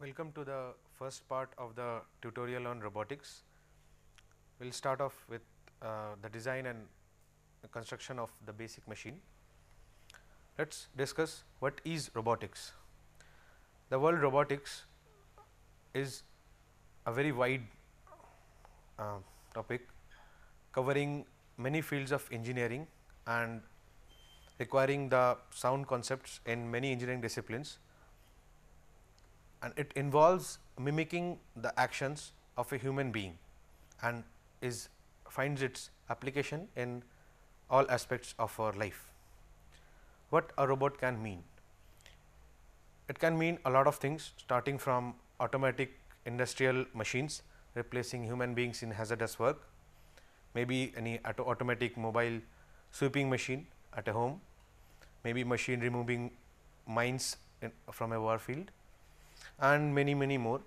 Welcome to the first part of the tutorial on robotics. We will start off with uh, the design and the construction of the basic machine. Let us discuss what is robotics. The world robotics is a very wide uh, topic covering many fields of engineering and requiring the sound concepts in many engineering disciplines and it involves mimicking the actions of a human being and is finds its application in all aspects of our life. What a robot can mean? It can mean a lot of things starting from automatic industrial machines replacing human beings in hazardous work, maybe any auto automatic mobile sweeping machine at a home, maybe machine removing mines in, from a war field, and many many more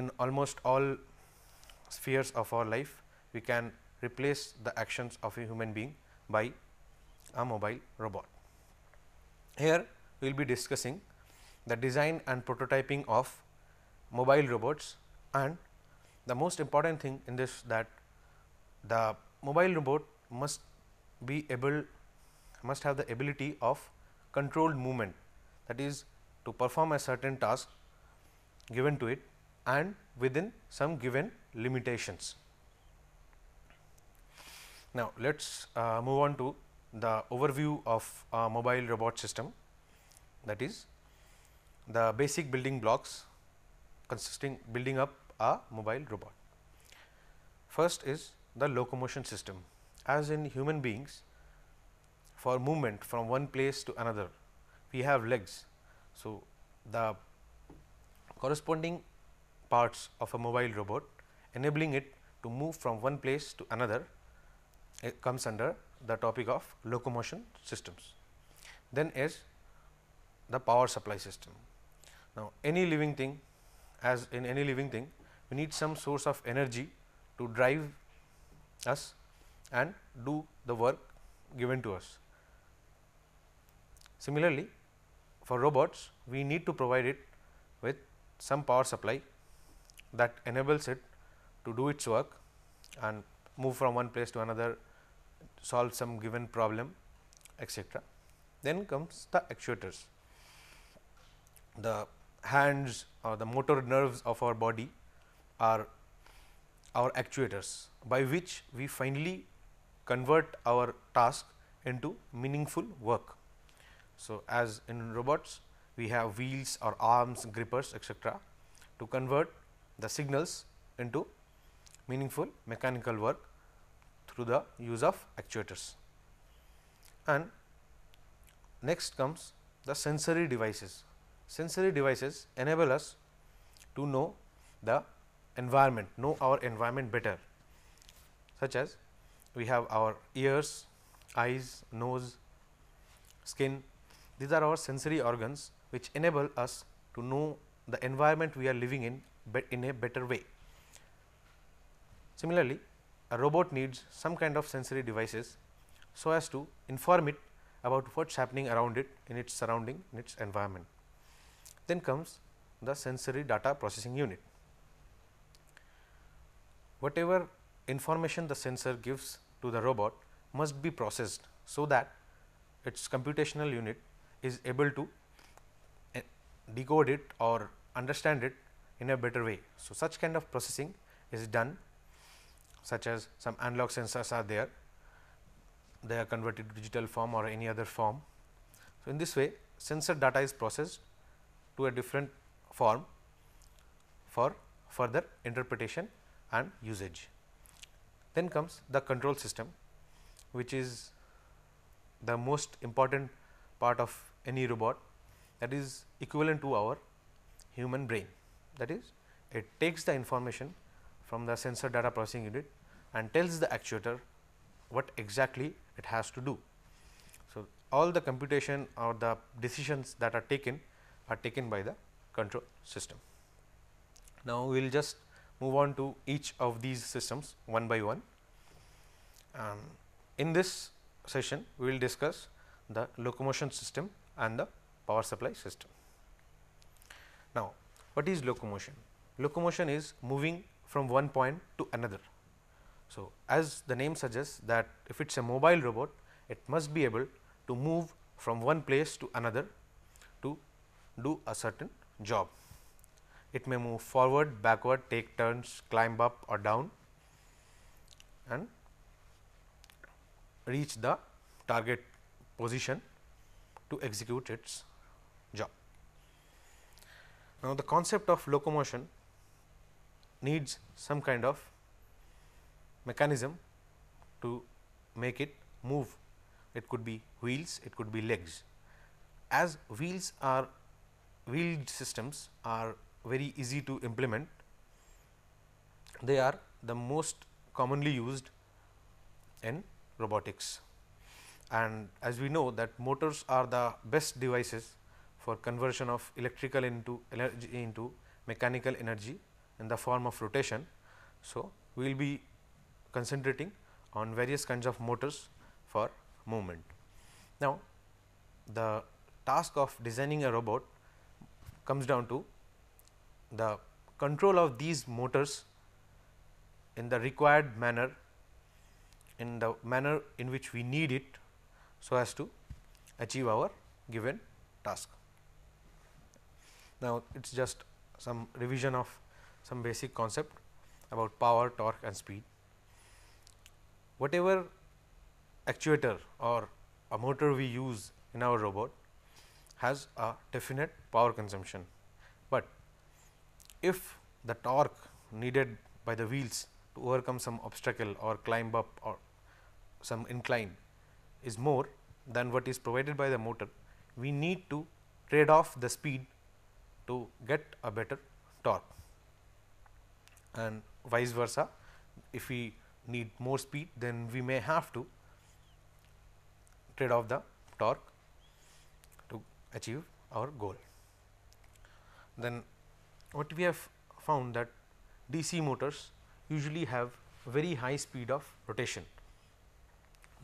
in almost all spheres of our life we can replace the actions of a human being by a mobile robot. Here we will be discussing the design and prototyping of mobile robots and the most important thing in this that the mobile robot must be able must have the ability of controlled movement that is to perform a certain task given to it and within some given limitations. Now, let us uh, move on to the overview of a mobile robot system that is the basic building blocks consisting building up a mobile robot. First is the locomotion system as in human beings for movement from one place to another we have legs so, the corresponding parts of a mobile robot enabling it to move from one place to another it eh, comes under the topic of locomotion systems. Then is the power supply system. Now, any living thing as in any living thing we need some source of energy to drive us and do the work given to us. Similarly, for robots we need to provide it with some power supply that enables it to do its work and move from one place to another solve some given problem etc. Then comes the actuators. The hands or the motor nerves of our body are our actuators by which we finally convert our task into meaningful work. So, as in robots we have wheels or arms, grippers etc., to convert the signals into meaningful mechanical work through the use of actuators. And next comes the sensory devices. Sensory devices enable us to know the environment, know our environment better such as we have our ears, eyes, nose, skin these are our sensory organs which enable us to know the environment we are living in in a better way. Similarly, a robot needs some kind of sensory devices so as to inform it about what is happening around it in its surrounding in its environment. Then comes the sensory data processing unit. Whatever information the sensor gives to the robot must be processed so that its computational unit is able to eh, decode it or understand it in a better way. So, such kind of processing is done such as some analog sensors are there, they are converted to digital form or any other form. So, in this way sensor data is processed to a different form for further interpretation and usage. Then comes the control system which is the most important part of any robot that is equivalent to our human brain. That is it takes the information from the sensor data processing unit and tells the actuator what exactly it has to do. So, all the computation or the decisions that are taken are taken by the control system. Now, we will just move on to each of these systems one by one. Um, in this session, we will discuss the locomotion system and the power supply system. Now, what is locomotion? Locomotion is moving from one point to another. So, as the name suggests that if it is a mobile robot, it must be able to move from one place to another to do a certain job. It may move forward, backward, take turns, climb up or down and reach the target position to execute its job. Now, the concept of locomotion needs some kind of mechanism to make it move. It could be wheels, it could be legs. As wheels are wheeled systems are very easy to implement, they are the most commonly used in robotics and as we know that motors are the best devices for conversion of electrical into energy into mechanical energy in the form of rotation. So, we will be concentrating on various kinds of motors for movement. Now, the task of designing a robot comes down to the control of these motors in the required manner in the manner in which we need it so as to achieve our given task. Now, it is just some revision of some basic concept about power, torque and speed. Whatever actuator or a motor we use in our robot has a definite power consumption, but if the torque needed by the wheels to overcome some obstacle or climb up or some incline is more than what is provided by the motor, we need to trade off the speed to get a better torque and vice versa. If we need more speed then we may have to trade off the torque to achieve our goal. Then what we have found that DC motors usually have very high speed of rotation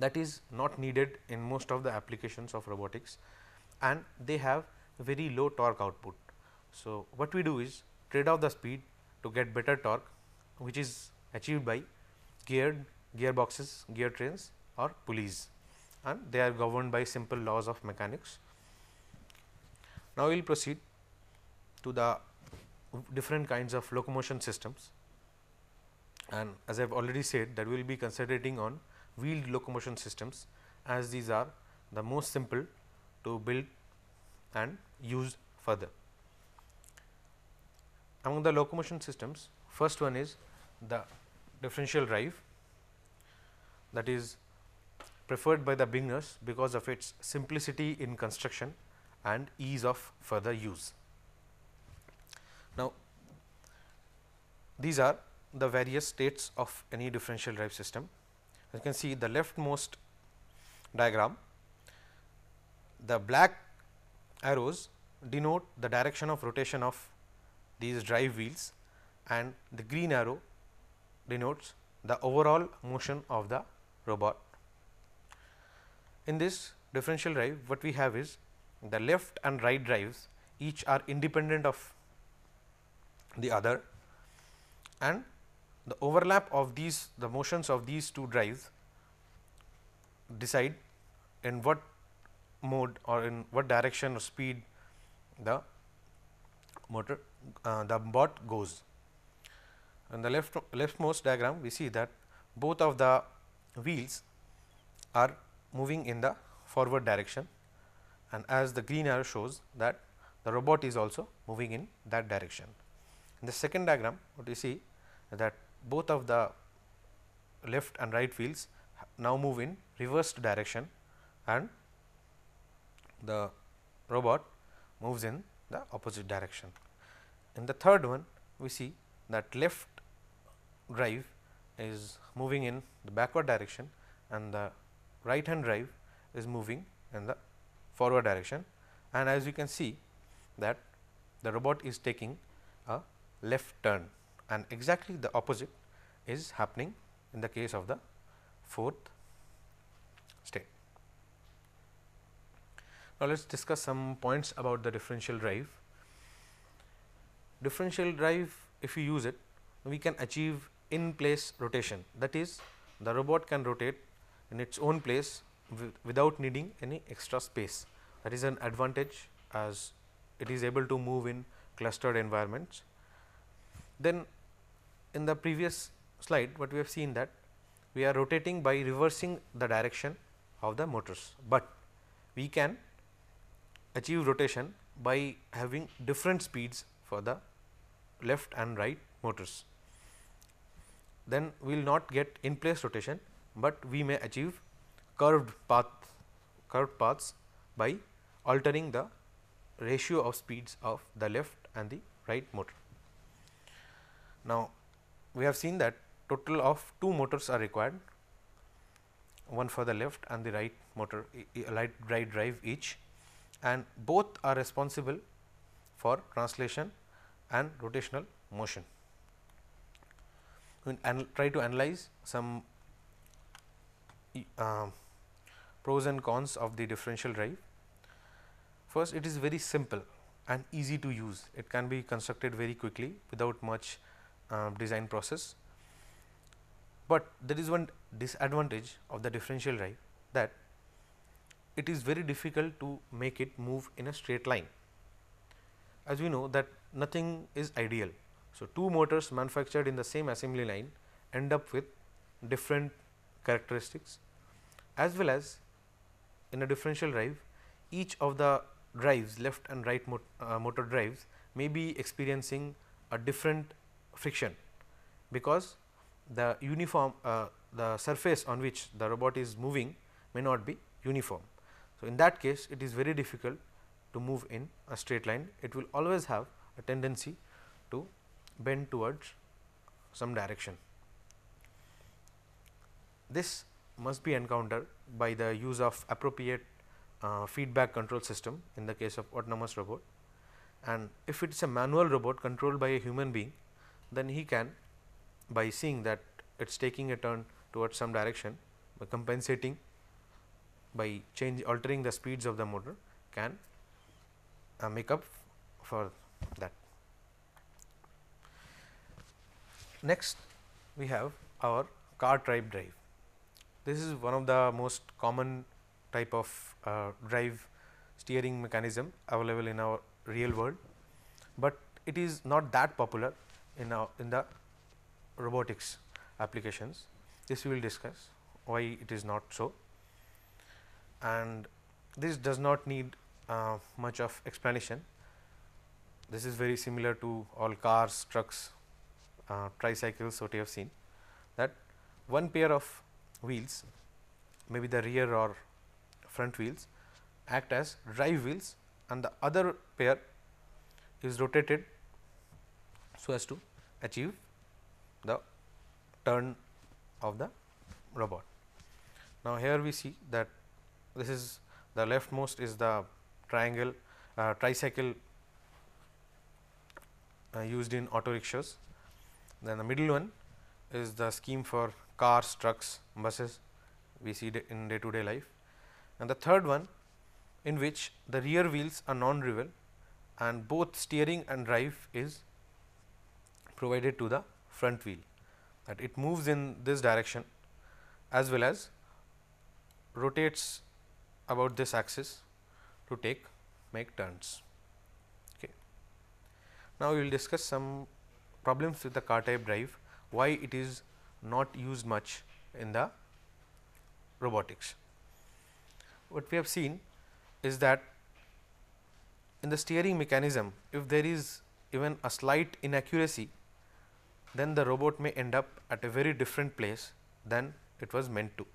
that is not needed in most of the applications of robotics and they have very low torque output. So, what we do is trade off the speed to get better torque which is achieved by geared gearboxes, gear trains or pulleys and they are governed by simple laws of mechanics. Now, we will proceed to the different kinds of locomotion systems and as I have already said that we will be concentrating on wheeled locomotion systems as these are the most simple to build and use further. Among the locomotion systems first one is the differential drive that is preferred by the beginners because of its simplicity in construction and ease of further use. Now, these are the various states of any differential drive system as you can see the leftmost diagram, the black arrows denote the direction of rotation of these drive wheels and the green arrow denotes the overall motion of the robot. In this differential drive what we have is the left and right drives each are independent of the other and the overlap of these the motions of these two drives decide in what mode or in what direction or speed the motor uh, the bot goes. In the left leftmost diagram we see that both of the wheels are moving in the forward direction and as the green arrow shows that the robot is also moving in that direction. In the second diagram what you see that both of the left and right wheels now move in reversed direction and the robot moves in the opposite direction. In the third one we see that left drive is moving in the backward direction and the right hand drive is moving in the forward direction and as you can see that the robot is taking a left turn and exactly the opposite is happening in the case of the fourth state. Now, let us discuss some points about the differential drive. Differential drive if we use it we can achieve in place rotation that is the robot can rotate in its own place without needing any extra space that is an advantage as it is able to move in clustered environments. Then in the previous slide what we have seen that we are rotating by reversing the direction of the motors, but we can achieve rotation by having different speeds for the left and right motors. Then we will not get in place rotation, but we may achieve curved path curved paths by altering the ratio of speeds of the left and the right motor. Now, we have seen that total of two motors are required one for the left and the right motor right, right drive each and both are responsible for translation and rotational motion. We will try to analyze some uh, pros and cons of the differential drive. First it is very simple and easy to use, it can be constructed very quickly without much um, design process. But there is one disadvantage of the differential drive that it is very difficult to make it move in a straight line. As we know that nothing is ideal. So, two motors manufactured in the same assembly line end up with different characteristics as well as in a differential drive each of the drives left and right mot uh, motor drives may be experiencing a different friction because the uniform uh, the surface on which the robot is moving may not be uniform. So, in that case it is very difficult to move in a straight line it will always have a tendency to bend towards some direction. This must be encountered by the use of appropriate uh, feedback control system in the case of autonomous robot and if it is a manual robot controlled by a human being then he can by seeing that it is taking a turn towards some direction by compensating by change altering the speeds of the motor can uh, make up for that. Next we have our car type drive. This is one of the most common type of uh, drive steering mechanism available in our real world, but it is not that popular in, our, in the robotics applications. This we will discuss why it is not so and this does not need uh, much of explanation. This is very similar to all cars, trucks, uh, tricycles what you have seen that one pair of wheels maybe the rear or front wheels act as drive wheels and the other pair is rotated so as to achieve the turn of the robot. Now, here we see that this is the leftmost is the triangle uh, tricycle uh, used in auto rickshaws. Then the middle one is the scheme for cars, trucks, buses we see in day to day life. And the third one in which the rear wheels are non-driven and both steering and drive is provided to the front wheel that it moves in this direction as well as rotates about this axis to take make turns. Okay. Now, we will discuss some problems with the car type drive, why it is not used much in the robotics. What we have seen is that in the steering mechanism, if there is even a slight inaccuracy then the robot may end up at a very different place than it was meant to.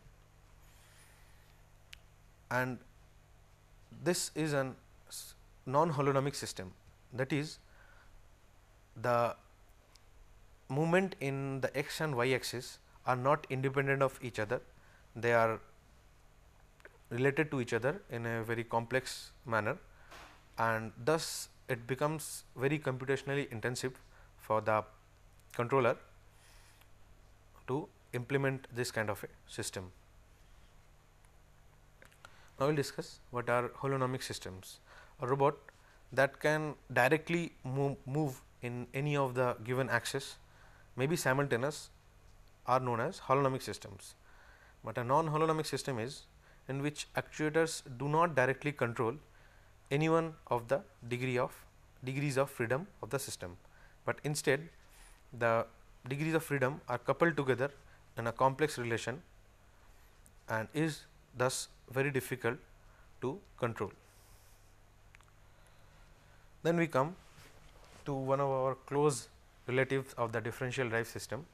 And this is a non-holonomic system that is the movement in the x and y axis are not independent of each other, they are related to each other in a very complex manner and thus it becomes very computationally intensive for the controller to implement this kind of a system. Now, we will discuss what are holonomic systems. A robot that can directly move, move in any of the given axis may be simultaneous are known as holonomic systems, but a non holonomic system is in which actuators do not directly control any one of the degree of degrees of freedom of the system, but instead the degrees of freedom are coupled together in a complex relation and is thus very difficult to control. Then we come to one of our close relatives of the differential drive system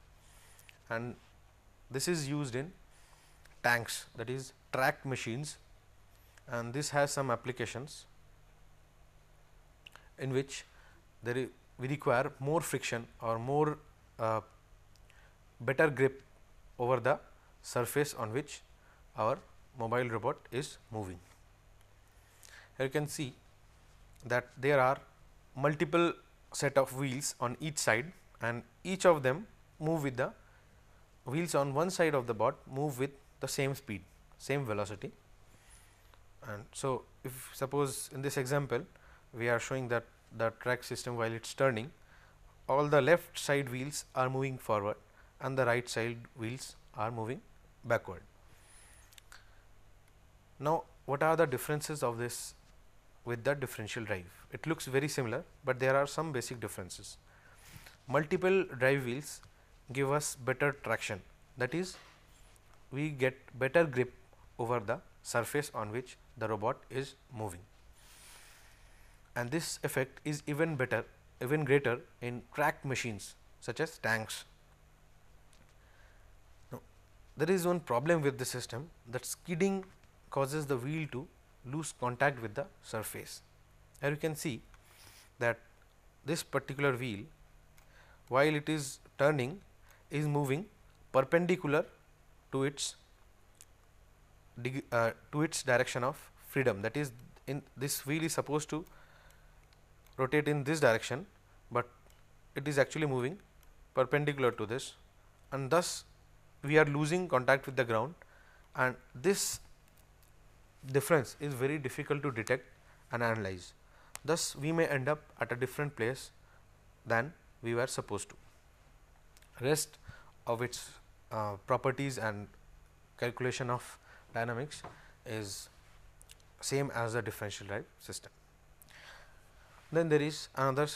and this is used in tanks that is tracked machines and this has some applications in which there we require more friction or more uh, better grip over the surface on which our mobile robot is moving. Here you can see that there are multiple set of wheels on each side and each of them move with the wheels on one side of the bot move with the same speed, same velocity. And so, if suppose in this example we are showing that the track system while it is turning all the left side wheels are moving forward and the right side wheels are moving backward. Now, what are the differences of this with the differential drive? It looks very similar, but there are some basic differences. Multiple drive wheels give us better traction that is we get better grip over the surface on which the robot is moving and this effect is even better even greater in cracked machines such as tanks. Now, there is one problem with the system that skidding causes the wheel to lose contact with the surface. Here you can see that this particular wheel while it is turning is moving perpendicular to its uh, to its direction of freedom that is in this wheel is supposed to rotate in this direction, but it is actually moving perpendicular to this and thus we are losing contact with the ground and this difference is very difficult to detect and analyze. Thus, we may end up at a different place than we were supposed to. Rest of its uh, properties and calculation of dynamics is same as the differential drive system. Then there is another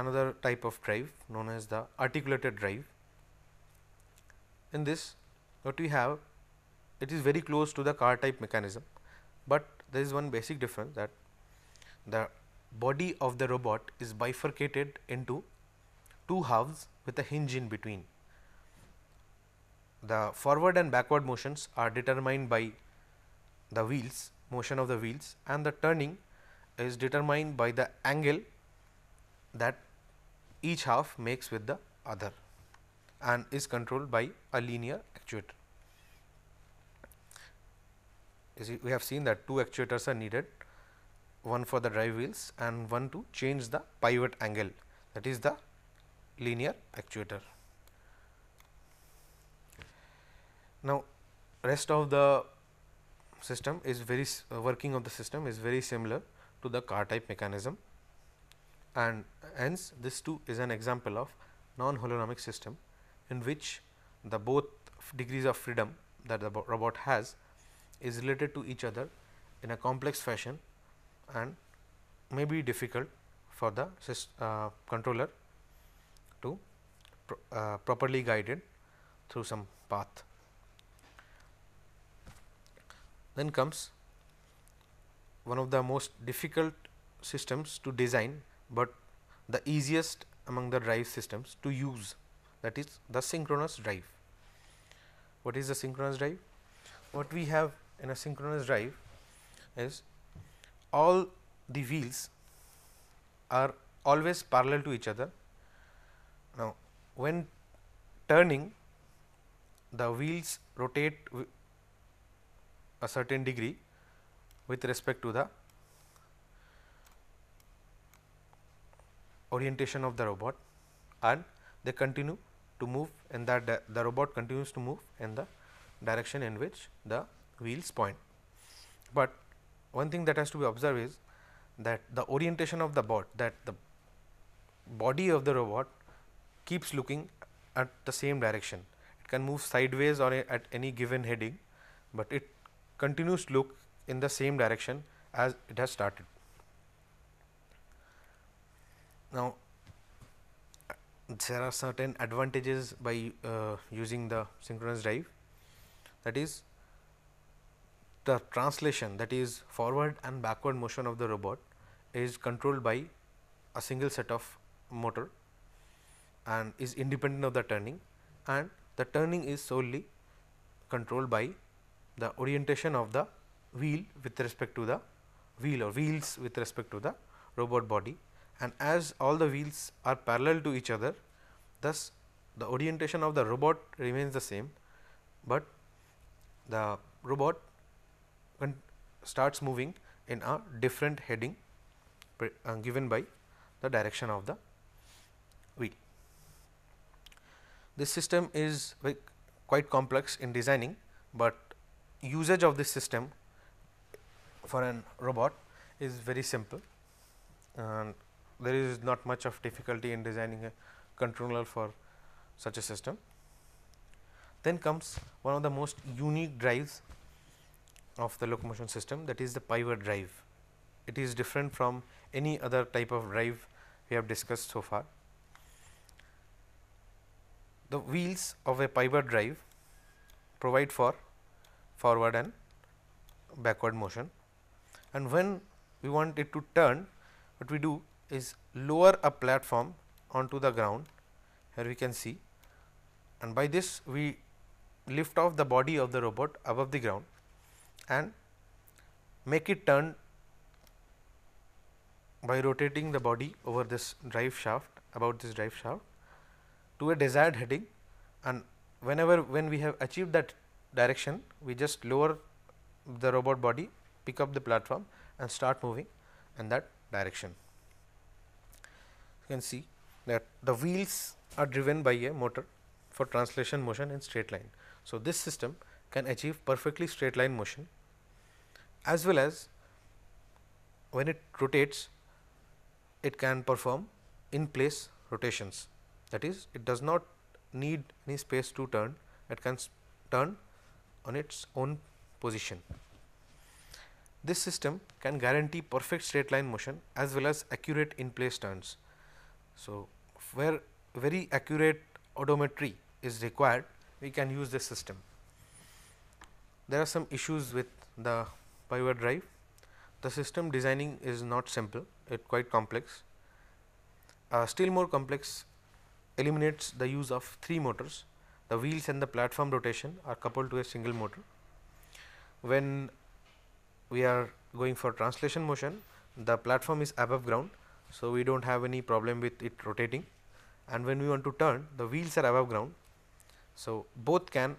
another type of drive known as the articulated drive. In this what we have it is very close to the car type mechanism, but there is one basic difference that the body of the robot is bifurcated into two halves with a hinge in between. The forward and backward motions are determined by the wheels motion of the wheels and the turning is determined by the angle that each half makes with the other and is controlled by a linear actuator. See, we have seen that two actuators are needed one for the drive wheels and one to change the pivot angle that is the linear actuator. Now rest of the system is very uh, working of the system is very similar to the car type mechanism and hence this too is an example of non holonomic system in which the both degrees of freedom that the robot has is related to each other in a complex fashion and may be difficult for the uh, controller to pro uh, properly guided through some path. Then comes one of the most difficult systems to design, but the easiest among the drive systems to use that is the synchronous drive. What is the synchronous drive? What we have in a synchronous drive is all the wheels are always parallel to each other. Now, when turning the wheels rotate a certain degree with respect to the orientation of the robot and they continue to move and that the, robot continues to move in the direction in which the wheels point. But one thing that has to be observed is that the orientation of the bot that the body of the robot keeps looking at the same direction. It can move sideways or at any given heading, but it continues to look in the same direction as it has started. Now, there are certain advantages by uh, using the synchronous drive that is the translation that is forward and backward motion of the robot is controlled by a single set of motor and is independent of the turning and the turning is solely controlled by the orientation of the wheel with respect to the wheel or wheels with respect to the robot body and as all the wheels are parallel to each other thus the orientation of the robot remains the same, but the robot starts moving in a different heading uh, given by the direction of the wheel. This system is quite complex in designing, but usage of this system for an robot is very simple and there is not much of difficulty in designing a controller for such a system. Then comes one of the most unique drives of the locomotion system that is the pivot drive. It is different from any other type of drive we have discussed so far. The wheels of a pivot drive provide for forward and backward motion and when we want it to turn what we do is lower a platform onto the ground here we can see and by this we lift off the body of the robot above the ground and make it turn by rotating the body over this drive shaft about this drive shaft to a desired heading and whenever when we have achieved that direction we just lower the robot body pick up the platform and start moving in that direction. You can see that the wheels are driven by a motor for translation motion in straight line. So, this system can achieve perfectly straight line motion as well as when it rotates it can perform in place rotations that is it does not need any space to turn it can turn on its own position. This system can guarantee perfect straight line motion as well as accurate in place turns. So, where very accurate odometry is required, we can use this system. There are some issues with the pivot drive. The system designing is not simple, it's quite complex. Uh, still more complex eliminates the use of three motors. The wheels and the platform rotation are coupled to a single motor. When we are going for translation motion the platform is above ground so we do not have any problem with it rotating and when we want to turn the wheels are above ground so both can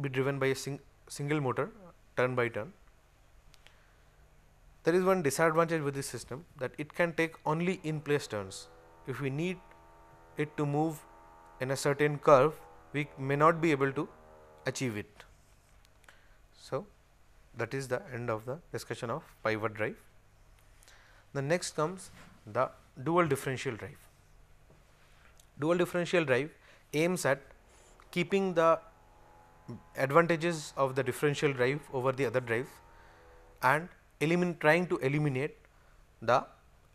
be driven by a sing single motor turn by turn. There is one disadvantage with this system that it can take only in place turns. If we need it to move in a certain curve, we may not be able to achieve it. So, that is the end of the discussion of pivot drive. The next comes the dual differential drive. Dual differential drive aims at keeping the advantages of the differential drive over the other drive and trying to eliminate the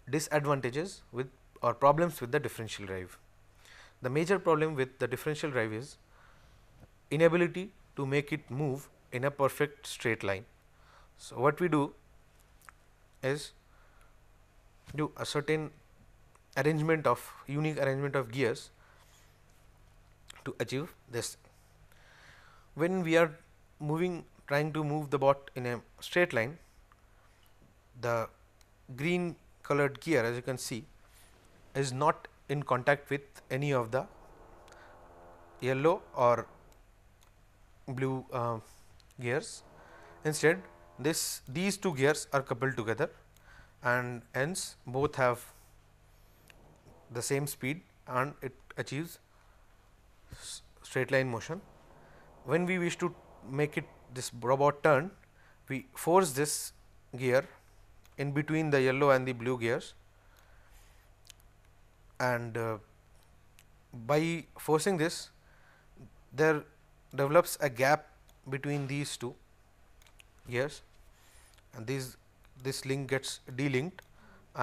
disadvantages with or problems with the differential drive. The major problem with the differential drive is inability to make it move in a perfect straight line. So, what we do is do a certain arrangement of unique arrangement of gears to achieve this. When we are moving trying to move the bot in a straight line, the green colored gear as you can see is not in contact with any of the yellow or blue uh, gears. Instead this these two gears are coupled together and hence both have the same speed and it achieves straight line motion. When we wish to make it this robot turn, we force this gear in between the yellow and the blue gears and uh, by forcing this there develops a gap between these two yes and this this link gets delinked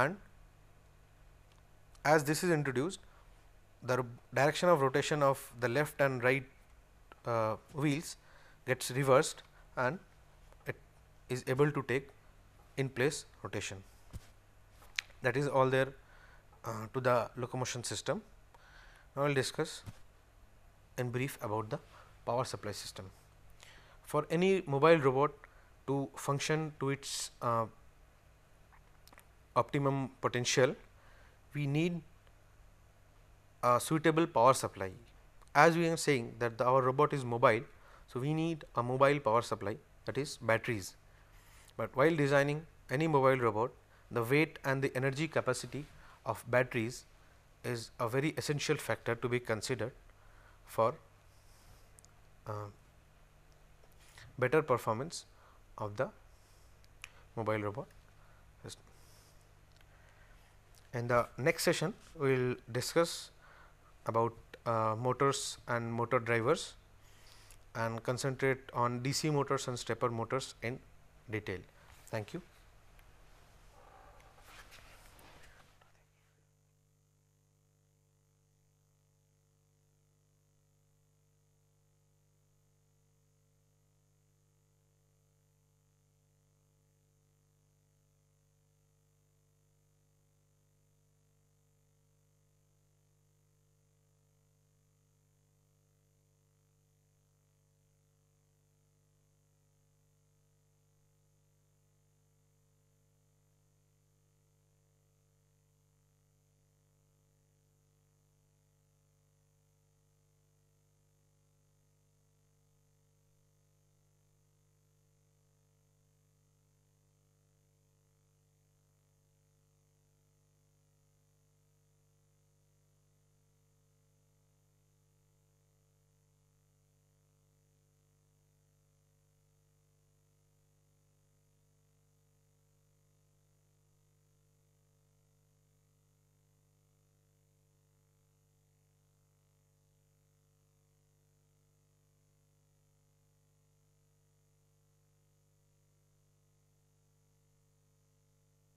and as this is introduced the direction of rotation of the left and right uh, wheels gets reversed and it is able to take in place rotation that is all there uh, to the locomotion system. Now, I will discuss in brief about the power supply system for any mobile robot to function to its uh, optimum potential, we need a suitable power supply. As we are saying that the, our robot is mobile, so we need a mobile power supply that is batteries. But while designing any mobile robot, the weight and the energy capacity of batteries is a very essential factor to be considered for uh, better performance of the mobile robot. In the next session, we will discuss about uh, motors and motor drivers and concentrate on DC motors and stepper motors in detail. Thank you.